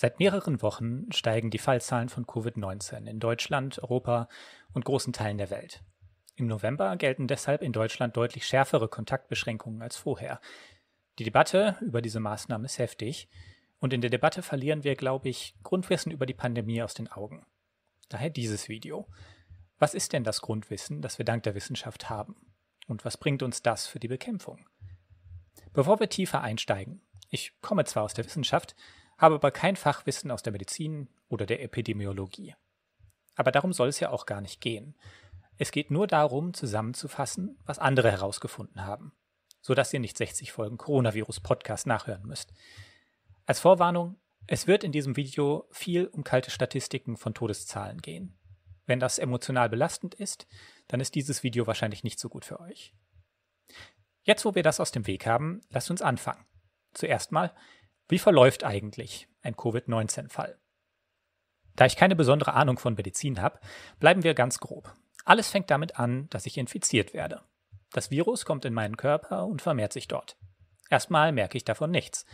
Seit mehreren Wochen steigen die Fallzahlen von Covid-19 in Deutschland, Europa und großen Teilen der Welt. Im November gelten deshalb in Deutschland deutlich schärfere Kontaktbeschränkungen als vorher. Die Debatte über diese Maßnahmen ist heftig und in der Debatte verlieren wir, glaube ich, Grundwissen über die Pandemie aus den Augen. Daher dieses Video. Was ist denn das Grundwissen, das wir dank der Wissenschaft haben? Und was bringt uns das für die Bekämpfung? Bevor wir tiefer einsteigen, ich komme zwar aus der Wissenschaft, habe aber kein Fachwissen aus der Medizin oder der Epidemiologie. Aber darum soll es ja auch gar nicht gehen. Es geht nur darum, zusammenzufassen, was andere herausgefunden haben, sodass ihr nicht 60 Folgen Coronavirus-Podcast nachhören müsst. Als Vorwarnung, es wird in diesem Video viel um kalte Statistiken von Todeszahlen gehen. Wenn das emotional belastend ist, dann ist dieses Video wahrscheinlich nicht so gut für euch. Jetzt, wo wir das aus dem Weg haben, lasst uns anfangen. Zuerst mal, wie verläuft eigentlich ein Covid-19-Fall? Da ich keine besondere Ahnung von Medizin habe, bleiben wir ganz grob. Alles fängt damit an, dass ich infiziert werde. Das Virus kommt in meinen Körper und vermehrt sich dort. Erstmal merke ich davon nichts.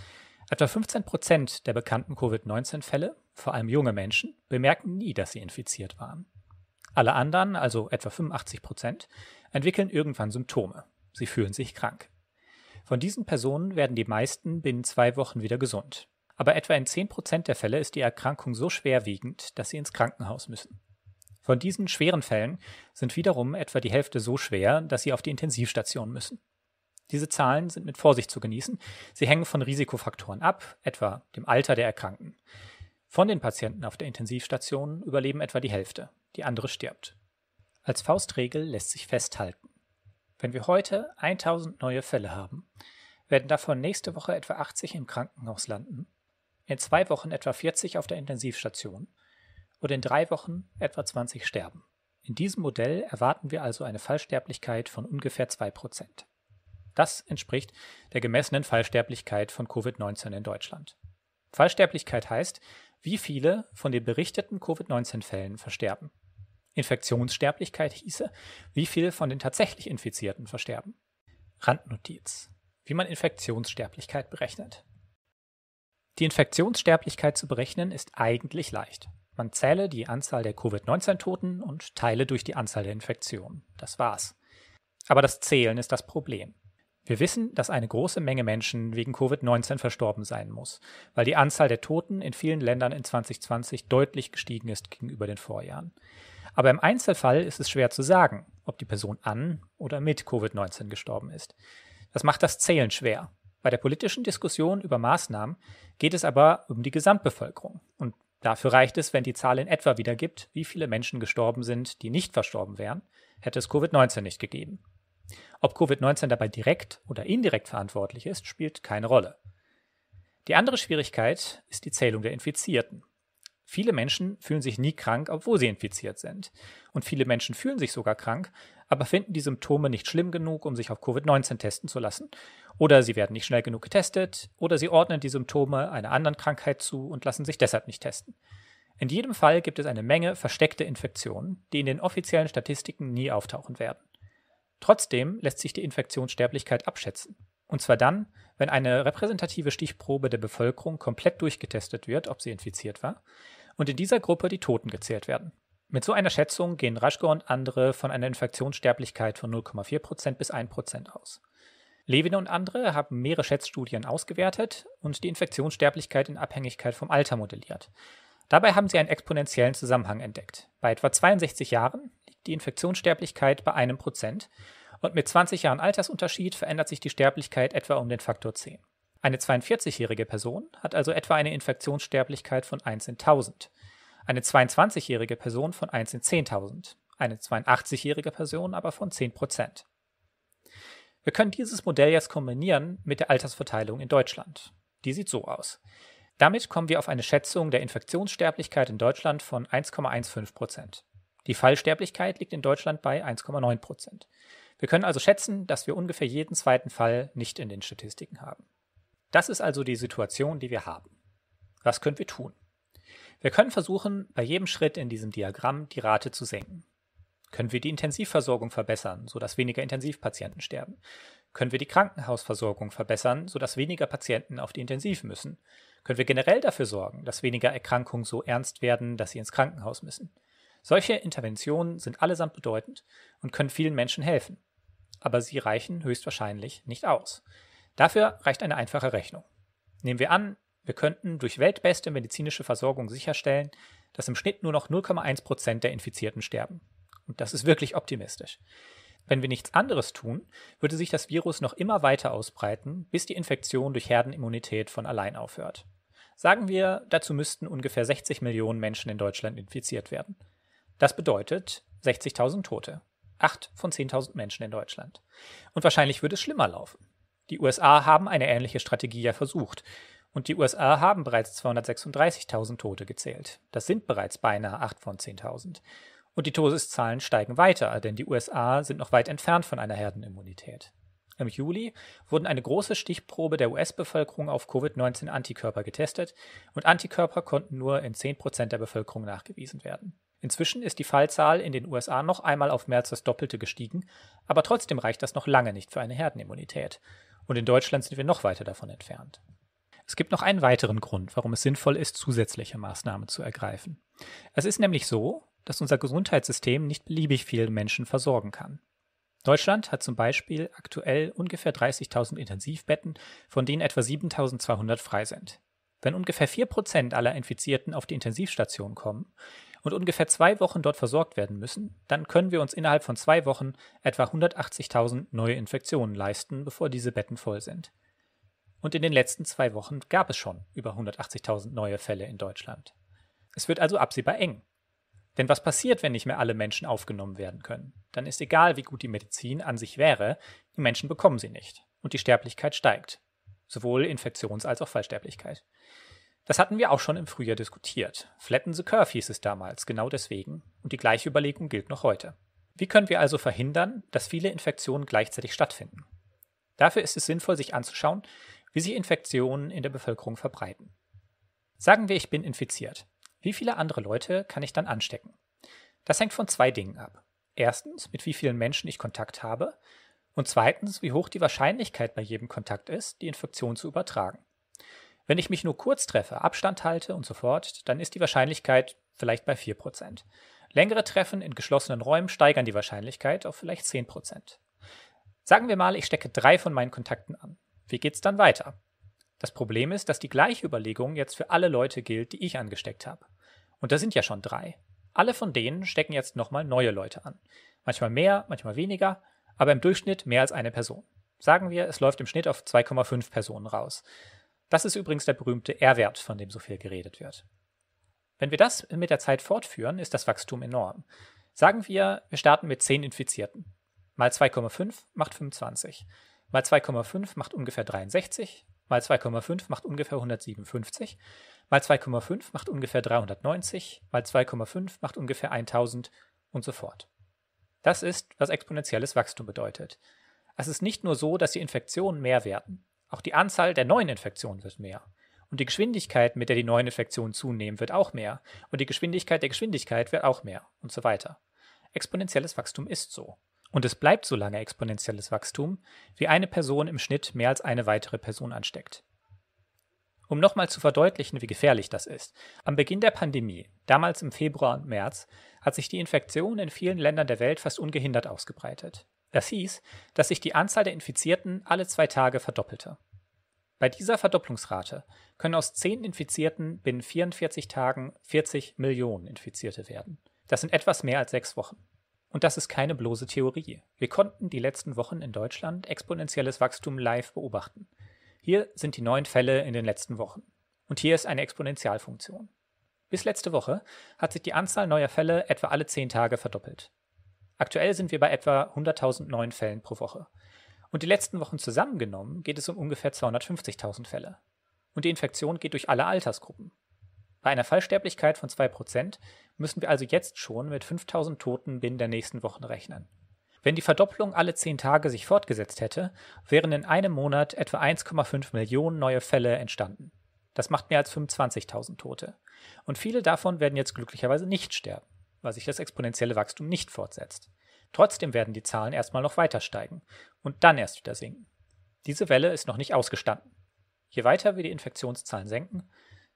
Etwa 15 Prozent der bekannten Covid-19-Fälle, vor allem junge Menschen, bemerken nie, dass sie infiziert waren. Alle anderen, also etwa 85 Prozent, entwickeln irgendwann Symptome. Sie fühlen sich krank. Von diesen Personen werden die meisten binnen zwei Wochen wieder gesund. Aber etwa in 10% der Fälle ist die Erkrankung so schwerwiegend, dass sie ins Krankenhaus müssen. Von diesen schweren Fällen sind wiederum etwa die Hälfte so schwer, dass sie auf die Intensivstation müssen. Diese Zahlen sind mit Vorsicht zu genießen. Sie hängen von Risikofaktoren ab, etwa dem Alter der Erkrankten. Von den Patienten auf der Intensivstation überleben etwa die Hälfte, die andere stirbt. Als Faustregel lässt sich festhalten, wenn wir heute 1000 neue Fälle haben, werden davon nächste Woche etwa 80 im Krankenhaus landen, in zwei Wochen etwa 40 auf der Intensivstation und in drei Wochen etwa 20 sterben. In diesem Modell erwarten wir also eine Fallsterblichkeit von ungefähr 2%. Das entspricht der gemessenen Fallsterblichkeit von Covid-19 in Deutschland. Fallsterblichkeit heißt, wie viele von den berichteten Covid-19-Fällen versterben. Infektionssterblichkeit hieße, wie viel von den tatsächlich Infizierten versterben. Randnotiz. Wie man Infektionssterblichkeit berechnet. Die Infektionssterblichkeit zu berechnen ist eigentlich leicht. Man zähle die Anzahl der Covid-19-Toten und teile durch die Anzahl der Infektionen. Das war's. Aber das Zählen ist das Problem. Wir wissen, dass eine große Menge Menschen wegen Covid-19 verstorben sein muss, weil die Anzahl der Toten in vielen Ländern in 2020 deutlich gestiegen ist gegenüber den Vorjahren. Aber im Einzelfall ist es schwer zu sagen, ob die Person an oder mit Covid-19 gestorben ist. Das macht das Zählen schwer. Bei der politischen Diskussion über Maßnahmen geht es aber um die Gesamtbevölkerung. Und dafür reicht es, wenn die Zahl in etwa wiedergibt, wie viele Menschen gestorben sind, die nicht verstorben wären, hätte es Covid-19 nicht gegeben. Ob Covid-19 dabei direkt oder indirekt verantwortlich ist, spielt keine Rolle. Die andere Schwierigkeit ist die Zählung der Infizierten. Viele Menschen fühlen sich nie krank, obwohl sie infiziert sind. Und viele Menschen fühlen sich sogar krank, aber finden die Symptome nicht schlimm genug, um sich auf Covid-19 testen zu lassen. Oder sie werden nicht schnell genug getestet, oder sie ordnen die Symptome einer anderen Krankheit zu und lassen sich deshalb nicht testen. In jedem Fall gibt es eine Menge versteckte Infektionen, die in den offiziellen Statistiken nie auftauchen werden. Trotzdem lässt sich die Infektionssterblichkeit abschätzen. Und zwar dann, wenn eine repräsentative Stichprobe der Bevölkerung komplett durchgetestet wird, ob sie infiziert war, und in dieser Gruppe die Toten gezählt werden. Mit so einer Schätzung gehen Raschke und andere von einer Infektionssterblichkeit von 0,4% bis 1% aus. Levin und andere haben mehrere Schätzstudien ausgewertet und die Infektionssterblichkeit in Abhängigkeit vom Alter modelliert. Dabei haben sie einen exponentiellen Zusammenhang entdeckt. Bei etwa 62 Jahren liegt die Infektionssterblichkeit bei einem Prozent und mit 20 Jahren Altersunterschied verändert sich die Sterblichkeit etwa um den Faktor 10. Eine 42-jährige Person hat also etwa eine Infektionssterblichkeit von 1 in 1000, eine 22-jährige Person von 1 in 10.000, eine 82-jährige Person aber von 10 Prozent. Wir können dieses Modell jetzt kombinieren mit der Altersverteilung in Deutschland. Die sieht so aus. Damit kommen wir auf eine Schätzung der Infektionssterblichkeit in Deutschland von 1,15 Prozent. Die Fallsterblichkeit liegt in Deutschland bei 1,9 Prozent. Wir können also schätzen, dass wir ungefähr jeden zweiten Fall nicht in den Statistiken haben. Das ist also die Situation, die wir haben. Was können wir tun? Wir können versuchen, bei jedem Schritt in diesem Diagramm die Rate zu senken. Können wir die Intensivversorgung verbessern, sodass weniger Intensivpatienten sterben? Können wir die Krankenhausversorgung verbessern, sodass weniger Patienten auf die Intensiv müssen? Können wir generell dafür sorgen, dass weniger Erkrankungen so ernst werden, dass sie ins Krankenhaus müssen? Solche Interventionen sind allesamt bedeutend und können vielen Menschen helfen. Aber sie reichen höchstwahrscheinlich nicht aus. Dafür reicht eine einfache Rechnung. Nehmen wir an, wir könnten durch weltbeste medizinische Versorgung sicherstellen, dass im Schnitt nur noch 0,1 Prozent der Infizierten sterben. Und das ist wirklich optimistisch. Wenn wir nichts anderes tun, würde sich das Virus noch immer weiter ausbreiten, bis die Infektion durch Herdenimmunität von allein aufhört. Sagen wir, dazu müssten ungefähr 60 Millionen Menschen in Deutschland infiziert werden. Das bedeutet 60.000 Tote. Acht von 10.000 Menschen in Deutschland. Und wahrscheinlich würde es schlimmer laufen. Die USA haben eine ähnliche Strategie ja versucht. Und die USA haben bereits 236.000 Tote gezählt. Das sind bereits beinahe 8 von 10.000. Und die Todeszahlen steigen weiter, denn die USA sind noch weit entfernt von einer Herdenimmunität. Im Juli wurden eine große Stichprobe der US-Bevölkerung auf Covid-19-Antikörper getestet und Antikörper konnten nur in 10% der Bevölkerung nachgewiesen werden. Inzwischen ist die Fallzahl in den USA noch einmal auf mehr als das Doppelte gestiegen, aber trotzdem reicht das noch lange nicht für eine Herdenimmunität. Und in Deutschland sind wir noch weiter davon entfernt. Es gibt noch einen weiteren Grund, warum es sinnvoll ist, zusätzliche Maßnahmen zu ergreifen. Es ist nämlich so, dass unser Gesundheitssystem nicht beliebig viele Menschen versorgen kann. Deutschland hat zum Beispiel aktuell ungefähr 30.000 Intensivbetten, von denen etwa 7.200 frei sind. Wenn ungefähr 4% aller Infizierten auf die Intensivstation kommen und ungefähr zwei Wochen dort versorgt werden müssen, dann können wir uns innerhalb von zwei Wochen etwa 180.000 neue Infektionen leisten, bevor diese Betten voll sind. Und in den letzten zwei Wochen gab es schon über 180.000 neue Fälle in Deutschland. Es wird also absehbar eng. Denn was passiert, wenn nicht mehr alle Menschen aufgenommen werden können? Dann ist egal, wie gut die Medizin an sich wäre, die Menschen bekommen sie nicht. Und die Sterblichkeit steigt, sowohl Infektions- als auch Fallsterblichkeit. Das hatten wir auch schon im Frühjahr diskutiert. Flatten the Curve hieß es damals, genau deswegen, und die gleiche Überlegung gilt noch heute. Wie können wir also verhindern, dass viele Infektionen gleichzeitig stattfinden? Dafür ist es sinnvoll, sich anzuschauen, wie sich Infektionen in der Bevölkerung verbreiten. Sagen wir, ich bin infiziert. Wie viele andere Leute kann ich dann anstecken? Das hängt von zwei Dingen ab. Erstens, mit wie vielen Menschen ich Kontakt habe und zweitens, wie hoch die Wahrscheinlichkeit bei jedem Kontakt ist, die Infektion zu übertragen. Wenn ich mich nur kurz treffe, Abstand halte und so fort, dann ist die Wahrscheinlichkeit vielleicht bei 4%. Längere Treffen in geschlossenen Räumen steigern die Wahrscheinlichkeit auf vielleicht 10%. Sagen wir mal, ich stecke drei von meinen Kontakten an. Wie geht's dann weiter? Das Problem ist, dass die gleiche Überlegung jetzt für alle Leute gilt, die ich angesteckt habe. Und da sind ja schon drei. Alle von denen stecken jetzt nochmal neue Leute an. Manchmal mehr, manchmal weniger, aber im Durchschnitt mehr als eine Person. Sagen wir, es läuft im Schnitt auf 2,5 Personen raus. Das ist übrigens der berühmte R-Wert, von dem so viel geredet wird. Wenn wir das mit der Zeit fortführen, ist das Wachstum enorm. Sagen wir, wir starten mit 10 Infizierten. Mal 2,5 macht 25. Mal 2,5 macht ungefähr 63. Mal 2,5 macht ungefähr 157. Mal 2,5 macht ungefähr 390. Mal 2,5 macht ungefähr 1000 und so fort. Das ist, was exponentielles Wachstum bedeutet. Es ist nicht nur so, dass die Infektionen mehr werden. Auch die Anzahl der neuen Infektionen wird mehr. Und die Geschwindigkeit, mit der die neuen Infektionen zunehmen, wird auch mehr. Und die Geschwindigkeit der Geschwindigkeit wird auch mehr. Und so weiter. Exponentielles Wachstum ist so. Und es bleibt so lange exponentielles Wachstum, wie eine Person im Schnitt mehr als eine weitere Person ansteckt. Um nochmal zu verdeutlichen, wie gefährlich das ist. Am Beginn der Pandemie, damals im Februar und März, hat sich die Infektion in vielen Ländern der Welt fast ungehindert ausgebreitet. Das hieß, dass sich die Anzahl der Infizierten alle zwei Tage verdoppelte. Bei dieser Verdopplungsrate können aus 10 Infizierten binnen 44 Tagen 40 Millionen Infizierte werden. Das sind etwas mehr als sechs Wochen. Und das ist keine bloße Theorie. Wir konnten die letzten Wochen in Deutschland exponentielles Wachstum live beobachten. Hier sind die neuen Fälle in den letzten Wochen. Und hier ist eine Exponentialfunktion. Bis letzte Woche hat sich die Anzahl neuer Fälle etwa alle 10 Tage verdoppelt. Aktuell sind wir bei etwa 100.000 neuen Fällen pro Woche. Und die letzten Wochen zusammengenommen geht es um ungefähr 250.000 Fälle. Und die Infektion geht durch alle Altersgruppen. Bei einer Fallsterblichkeit von 2% müssen wir also jetzt schon mit 5.000 Toten binnen der nächsten Wochen rechnen. Wenn die Verdopplung alle zehn Tage sich fortgesetzt hätte, wären in einem Monat etwa 1,5 Millionen neue Fälle entstanden. Das macht mehr als 25.000 Tote. Und viele davon werden jetzt glücklicherweise nicht sterben, weil sich das exponentielle Wachstum nicht fortsetzt. Trotzdem werden die Zahlen erstmal noch weiter steigen und dann erst wieder sinken. Diese Welle ist noch nicht ausgestanden. Je weiter wir die Infektionszahlen senken,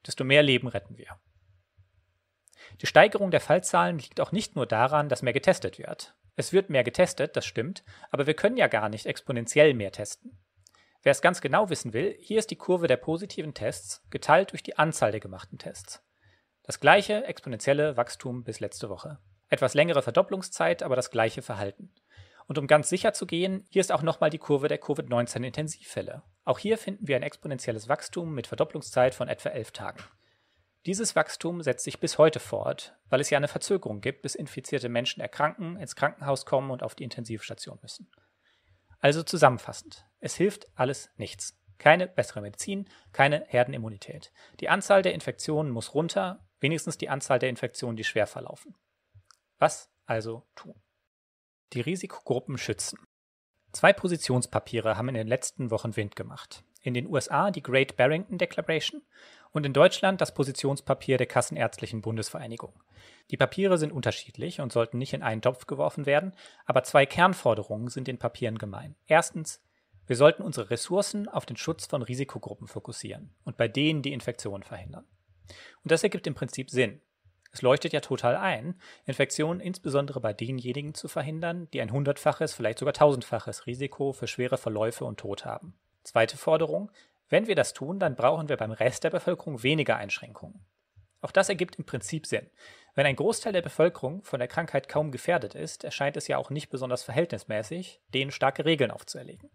desto mehr Leben retten wir. Die Steigerung der Fallzahlen liegt auch nicht nur daran, dass mehr getestet wird. Es wird mehr getestet, das stimmt, aber wir können ja gar nicht exponentiell mehr testen. Wer es ganz genau wissen will, hier ist die Kurve der positiven Tests geteilt durch die Anzahl der gemachten Tests. Das gleiche exponentielle Wachstum bis letzte Woche. Etwas längere Verdopplungszeit, aber das gleiche Verhalten. Und um ganz sicher zu gehen, hier ist auch nochmal die Kurve der Covid-19-Intensivfälle. Auch hier finden wir ein exponentielles Wachstum mit Verdopplungszeit von etwa 11 Tagen. Dieses Wachstum setzt sich bis heute fort, weil es ja eine Verzögerung gibt, bis infizierte Menschen erkranken, ins Krankenhaus kommen und auf die Intensivstation müssen. Also zusammenfassend, es hilft alles nichts. Keine bessere Medizin, keine Herdenimmunität. Die Anzahl der Infektionen muss runter, wenigstens die Anzahl der Infektionen, die schwer verlaufen. Was also tun? Die Risikogruppen schützen. Zwei Positionspapiere haben in den letzten Wochen Wind gemacht. In den USA die Great Barrington Declaration und in Deutschland das Positionspapier der Kassenärztlichen Bundesvereinigung. Die Papiere sind unterschiedlich und sollten nicht in einen Topf geworfen werden, aber zwei Kernforderungen sind den Papieren gemein. Erstens, wir sollten unsere Ressourcen auf den Schutz von Risikogruppen fokussieren und bei denen die Infektionen verhindern. Und das ergibt im Prinzip Sinn. Es leuchtet ja total ein, Infektionen insbesondere bei denjenigen zu verhindern, die ein hundertfaches, vielleicht sogar tausendfaches Risiko für schwere Verläufe und Tod haben. Zweite Forderung, wenn wir das tun, dann brauchen wir beim Rest der Bevölkerung weniger Einschränkungen. Auch das ergibt im Prinzip Sinn. Wenn ein Großteil der Bevölkerung von der Krankheit kaum gefährdet ist, erscheint es ja auch nicht besonders verhältnismäßig, denen starke Regeln aufzuerlegen.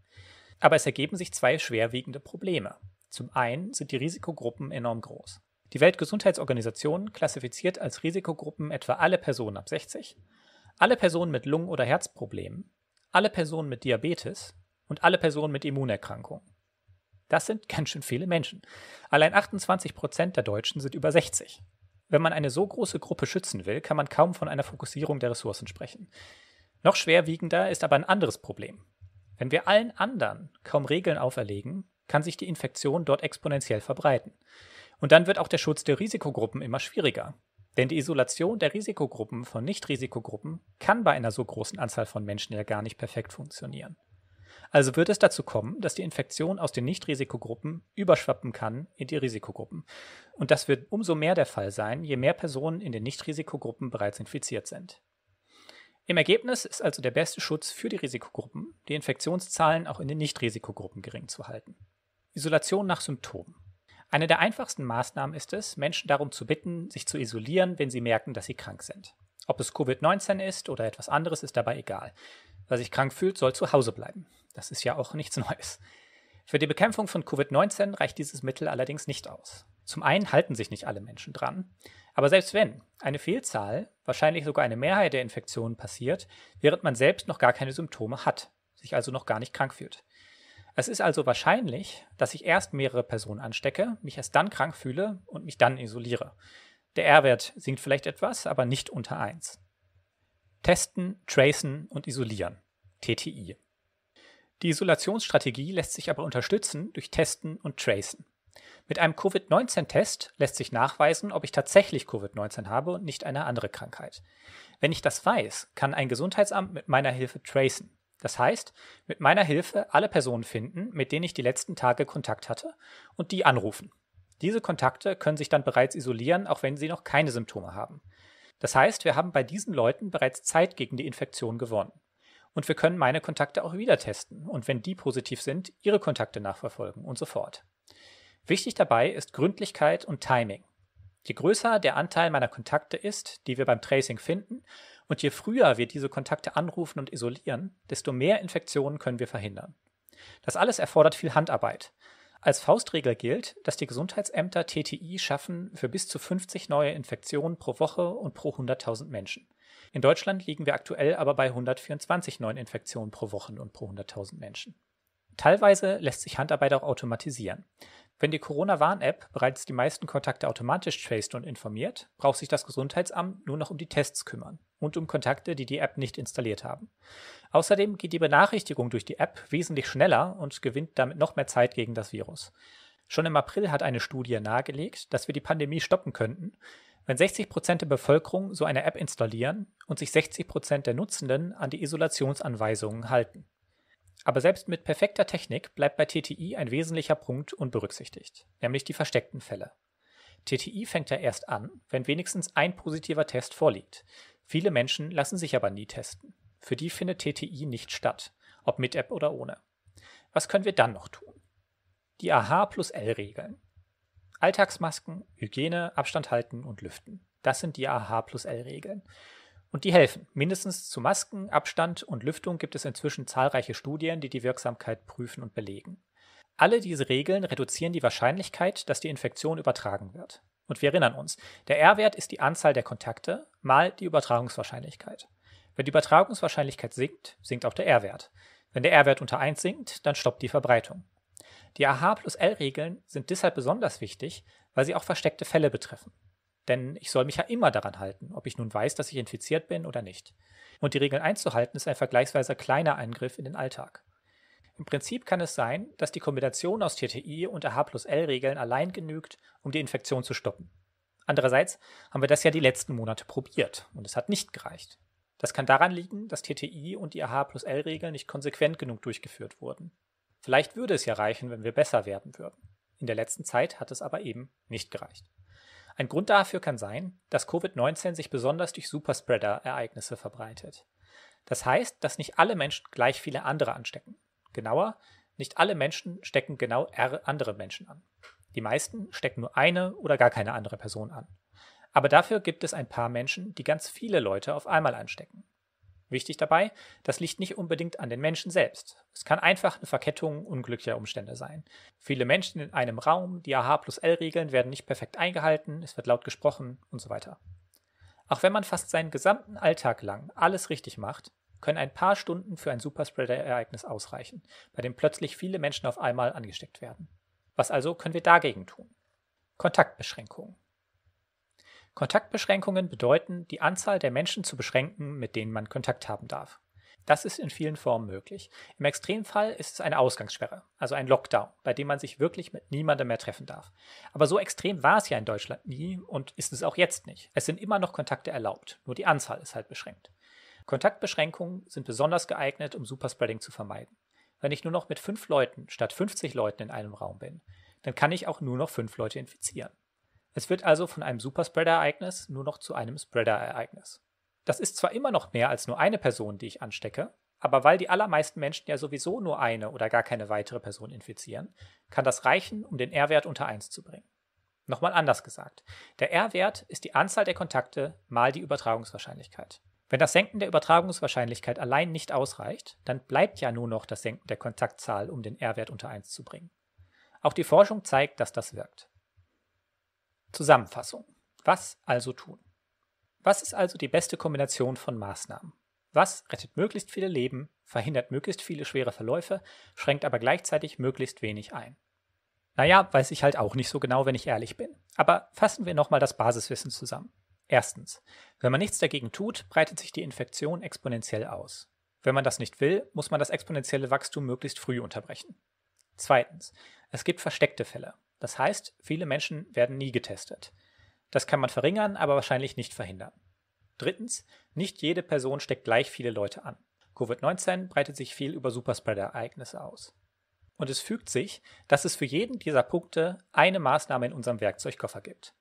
Aber es ergeben sich zwei schwerwiegende Probleme. Zum einen sind die Risikogruppen enorm groß. Die Weltgesundheitsorganisation klassifiziert als Risikogruppen etwa alle Personen ab 60, alle Personen mit Lungen- oder Herzproblemen, alle Personen mit Diabetes und alle Personen mit Immunerkrankungen. Das sind ganz schön viele Menschen. Allein 28 Prozent der Deutschen sind über 60. Wenn man eine so große Gruppe schützen will, kann man kaum von einer Fokussierung der Ressourcen sprechen. Noch schwerwiegender ist aber ein anderes Problem. Wenn wir allen anderen kaum Regeln auferlegen, kann sich die Infektion dort exponentiell verbreiten. Und dann wird auch der Schutz der Risikogruppen immer schwieriger. Denn die Isolation der Risikogruppen von Nicht-Risikogruppen kann bei einer so großen Anzahl von Menschen ja gar nicht perfekt funktionieren. Also wird es dazu kommen, dass die Infektion aus den Nicht-Risikogruppen überschwappen kann in die Risikogruppen. Und das wird umso mehr der Fall sein, je mehr Personen in den Nicht-Risikogruppen bereits infiziert sind. Im Ergebnis ist also der beste Schutz für die Risikogruppen, die Infektionszahlen auch in den Nicht-Risikogruppen gering zu halten. Isolation nach Symptomen. Eine der einfachsten Maßnahmen ist es, Menschen darum zu bitten, sich zu isolieren, wenn sie merken, dass sie krank sind. Ob es Covid-19 ist oder etwas anderes, ist dabei egal. Wer sich krank fühlt, soll zu Hause bleiben. Das ist ja auch nichts Neues. Für die Bekämpfung von Covid-19 reicht dieses Mittel allerdings nicht aus. Zum einen halten sich nicht alle Menschen dran, aber selbst wenn eine Fehlzahl, wahrscheinlich sogar eine Mehrheit der Infektionen passiert, während man selbst noch gar keine Symptome hat, sich also noch gar nicht krank fühlt. Es ist also wahrscheinlich, dass ich erst mehrere Personen anstecke, mich erst dann krank fühle und mich dann isoliere. Der R-Wert sinkt vielleicht etwas, aber nicht unter 1. Testen, Tracen und Isolieren. TTI. Die Isolationsstrategie lässt sich aber unterstützen durch Testen und Tracen. Mit einem Covid-19-Test lässt sich nachweisen, ob ich tatsächlich Covid-19 habe und nicht eine andere Krankheit. Wenn ich das weiß, kann ein Gesundheitsamt mit meiner Hilfe tracen. Das heißt, mit meiner Hilfe alle Personen finden, mit denen ich die letzten Tage Kontakt hatte, und die anrufen. Diese Kontakte können sich dann bereits isolieren, auch wenn sie noch keine Symptome haben. Das heißt, wir haben bei diesen Leuten bereits Zeit gegen die Infektion gewonnen. Und wir können meine Kontakte auch wieder testen und wenn die positiv sind, ihre Kontakte nachverfolgen und so fort. Wichtig dabei ist Gründlichkeit und Timing. Je größer der Anteil meiner Kontakte ist, die wir beim Tracing finden, und je früher wir diese Kontakte anrufen und isolieren, desto mehr Infektionen können wir verhindern. Das alles erfordert viel Handarbeit. Als Faustregel gilt, dass die Gesundheitsämter TTI schaffen für bis zu 50 neue Infektionen pro Woche und pro 100.000 Menschen. In Deutschland liegen wir aktuell aber bei 124 neuen Infektionen pro Woche und pro 100.000 Menschen. Teilweise lässt sich Handarbeit auch automatisieren. Wenn die Corona-Warn-App bereits die meisten Kontakte automatisch traced und informiert, braucht sich das Gesundheitsamt nur noch um die Tests kümmern und um Kontakte, die die App nicht installiert haben. Außerdem geht die Benachrichtigung durch die App wesentlich schneller und gewinnt damit noch mehr Zeit gegen das Virus. Schon im April hat eine Studie nahegelegt, dass wir die Pandemie stoppen könnten, wenn 60 Prozent der Bevölkerung so eine App installieren und sich 60 Prozent der Nutzenden an die Isolationsanweisungen halten. Aber selbst mit perfekter Technik bleibt bei TTI ein wesentlicher Punkt unberücksichtigt, nämlich die versteckten Fälle. TTI fängt ja erst an, wenn wenigstens ein positiver Test vorliegt. Viele Menschen lassen sich aber nie testen. Für die findet TTI nicht statt, ob mit App oder ohne. Was können wir dann noch tun? Die AH plus L Regeln. Alltagsmasken, Hygiene, Abstand halten und lüften. Das sind die AH plus L Regeln. Und die helfen. Mindestens zu Masken, Abstand und Lüftung gibt es inzwischen zahlreiche Studien, die die Wirksamkeit prüfen und belegen. Alle diese Regeln reduzieren die Wahrscheinlichkeit, dass die Infektion übertragen wird. Und wir erinnern uns, der R-Wert ist die Anzahl der Kontakte mal die Übertragungswahrscheinlichkeit. Wenn die Übertragungswahrscheinlichkeit sinkt, sinkt auch der R-Wert. Wenn der R-Wert unter 1 sinkt, dann stoppt die Verbreitung. Die AH plus L-Regeln sind deshalb besonders wichtig, weil sie auch versteckte Fälle betreffen. Denn ich soll mich ja immer daran halten, ob ich nun weiß, dass ich infiziert bin oder nicht. Und die Regeln einzuhalten ist ein vergleichsweise kleiner Eingriff in den Alltag. Im Prinzip kann es sein, dass die Kombination aus TTI und AH plus L-Regeln allein genügt, um die Infektion zu stoppen. Andererseits haben wir das ja die letzten Monate probiert und es hat nicht gereicht. Das kann daran liegen, dass TTI und die AH plus L-Regeln nicht konsequent genug durchgeführt wurden. Vielleicht würde es ja reichen, wenn wir besser werden würden. In der letzten Zeit hat es aber eben nicht gereicht. Ein Grund dafür kann sein, dass Covid-19 sich besonders durch Superspreader-Ereignisse verbreitet. Das heißt, dass nicht alle Menschen gleich viele andere anstecken. Genauer, nicht alle Menschen stecken genau andere Menschen an. Die meisten stecken nur eine oder gar keine andere Person an. Aber dafür gibt es ein paar Menschen, die ganz viele Leute auf einmal anstecken. Wichtig dabei, das liegt nicht unbedingt an den Menschen selbst. Es kann einfach eine Verkettung unglücklicher Umstände sein. Viele Menschen in einem Raum, die AH plus L-Regeln werden nicht perfekt eingehalten, es wird laut gesprochen und so weiter. Auch wenn man fast seinen gesamten Alltag lang alles richtig macht, können ein paar Stunden für ein Superspreader-Ereignis ausreichen, bei dem plötzlich viele Menschen auf einmal angesteckt werden. Was also können wir dagegen tun? Kontaktbeschränkungen. Kontaktbeschränkungen bedeuten, die Anzahl der Menschen zu beschränken, mit denen man Kontakt haben darf. Das ist in vielen Formen möglich. Im Extremfall ist es eine Ausgangssperre, also ein Lockdown, bei dem man sich wirklich mit niemandem mehr treffen darf. Aber so extrem war es ja in Deutschland nie und ist es auch jetzt nicht. Es sind immer noch Kontakte erlaubt, nur die Anzahl ist halt beschränkt. Kontaktbeschränkungen sind besonders geeignet, um Superspreading zu vermeiden. Wenn ich nur noch mit fünf Leuten statt 50 Leuten in einem Raum bin, dann kann ich auch nur noch fünf Leute infizieren. Es wird also von einem Superspreader-Ereignis nur noch zu einem Spreader-Ereignis. Das ist zwar immer noch mehr als nur eine Person, die ich anstecke, aber weil die allermeisten Menschen ja sowieso nur eine oder gar keine weitere Person infizieren, kann das reichen, um den R-Wert unter 1 zu bringen. Nochmal anders gesagt, der R-Wert ist die Anzahl der Kontakte mal die Übertragungswahrscheinlichkeit. Wenn das Senken der Übertragungswahrscheinlichkeit allein nicht ausreicht, dann bleibt ja nur noch das Senken der Kontaktzahl, um den R-Wert unter 1 zu bringen. Auch die Forschung zeigt, dass das wirkt. Zusammenfassung. Was also tun? Was ist also die beste Kombination von Maßnahmen? Was rettet möglichst viele Leben, verhindert möglichst viele schwere Verläufe, schränkt aber gleichzeitig möglichst wenig ein? Naja, weiß ich halt auch nicht so genau, wenn ich ehrlich bin. Aber fassen wir nochmal das Basiswissen zusammen. Erstens, wenn man nichts dagegen tut, breitet sich die Infektion exponentiell aus. Wenn man das nicht will, muss man das exponentielle Wachstum möglichst früh unterbrechen. Zweitens, es gibt versteckte Fälle. Das heißt, viele Menschen werden nie getestet. Das kann man verringern, aber wahrscheinlich nicht verhindern. Drittens, nicht jede Person steckt gleich viele Leute an. Covid-19 breitet sich viel über Superspreader-Ereignisse aus. Und es fügt sich, dass es für jeden dieser Punkte eine Maßnahme in unserem Werkzeugkoffer gibt.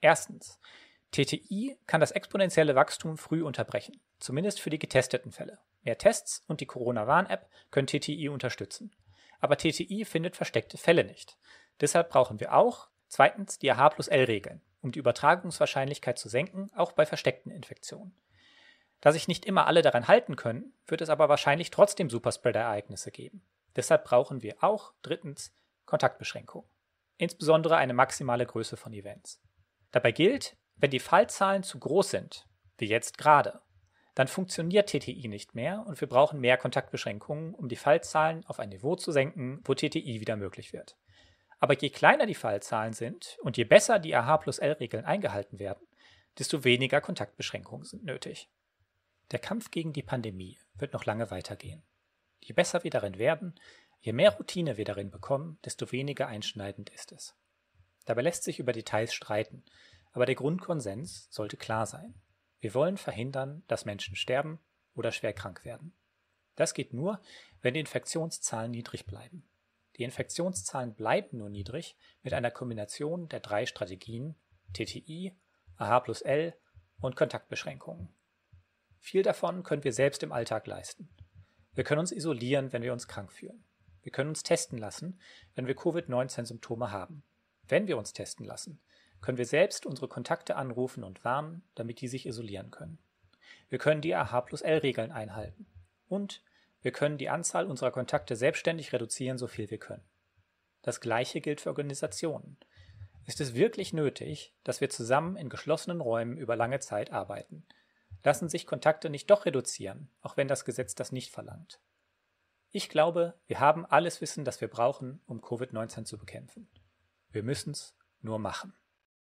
Erstens, TTI kann das exponentielle Wachstum früh unterbrechen, zumindest für die getesteten Fälle. Mehr Tests und die Corona-Warn-App können TTI unterstützen. Aber TTI findet versteckte Fälle nicht. Deshalb brauchen wir auch zweitens die AH plus L-Regeln, um die Übertragungswahrscheinlichkeit zu senken, auch bei versteckten Infektionen. Da sich nicht immer alle daran halten können, wird es aber wahrscheinlich trotzdem Superspreader-Ereignisse geben. Deshalb brauchen wir auch drittens Kontaktbeschränkungen, insbesondere eine maximale Größe von Events. Dabei gilt, wenn die Fallzahlen zu groß sind, wie jetzt gerade, dann funktioniert TTI nicht mehr und wir brauchen mehr Kontaktbeschränkungen, um die Fallzahlen auf ein Niveau zu senken, wo TTI wieder möglich wird. Aber je kleiner die Fallzahlen sind und je besser die AH plus L-Regeln eingehalten werden, desto weniger Kontaktbeschränkungen sind nötig. Der Kampf gegen die Pandemie wird noch lange weitergehen. Je besser wir darin werden, je mehr Routine wir darin bekommen, desto weniger einschneidend ist es. Dabei lässt sich über Details streiten, aber der Grundkonsens sollte klar sein. Wir wollen verhindern, dass Menschen sterben oder schwer krank werden. Das geht nur, wenn die Infektionszahlen niedrig bleiben. Die Infektionszahlen bleiben nur niedrig mit einer Kombination der drei Strategien TTI, AH+L und Kontaktbeschränkungen. Viel davon können wir selbst im Alltag leisten. Wir können uns isolieren, wenn wir uns krank fühlen. Wir können uns testen lassen, wenn wir Covid-19-Symptome haben. Wenn wir uns testen lassen, können wir selbst unsere Kontakte anrufen und warnen, damit die sich isolieren können. Wir können die AH plus L-Regeln einhalten. Und wir können die Anzahl unserer Kontakte selbstständig reduzieren, so viel wir können. Das Gleiche gilt für Organisationen. Ist es wirklich nötig, dass wir zusammen in geschlossenen Räumen über lange Zeit arbeiten? Lassen sich Kontakte nicht doch reduzieren, auch wenn das Gesetz das nicht verlangt? Ich glaube, wir haben alles Wissen, das wir brauchen, um Covid-19 zu bekämpfen. Wir müssen es nur machen.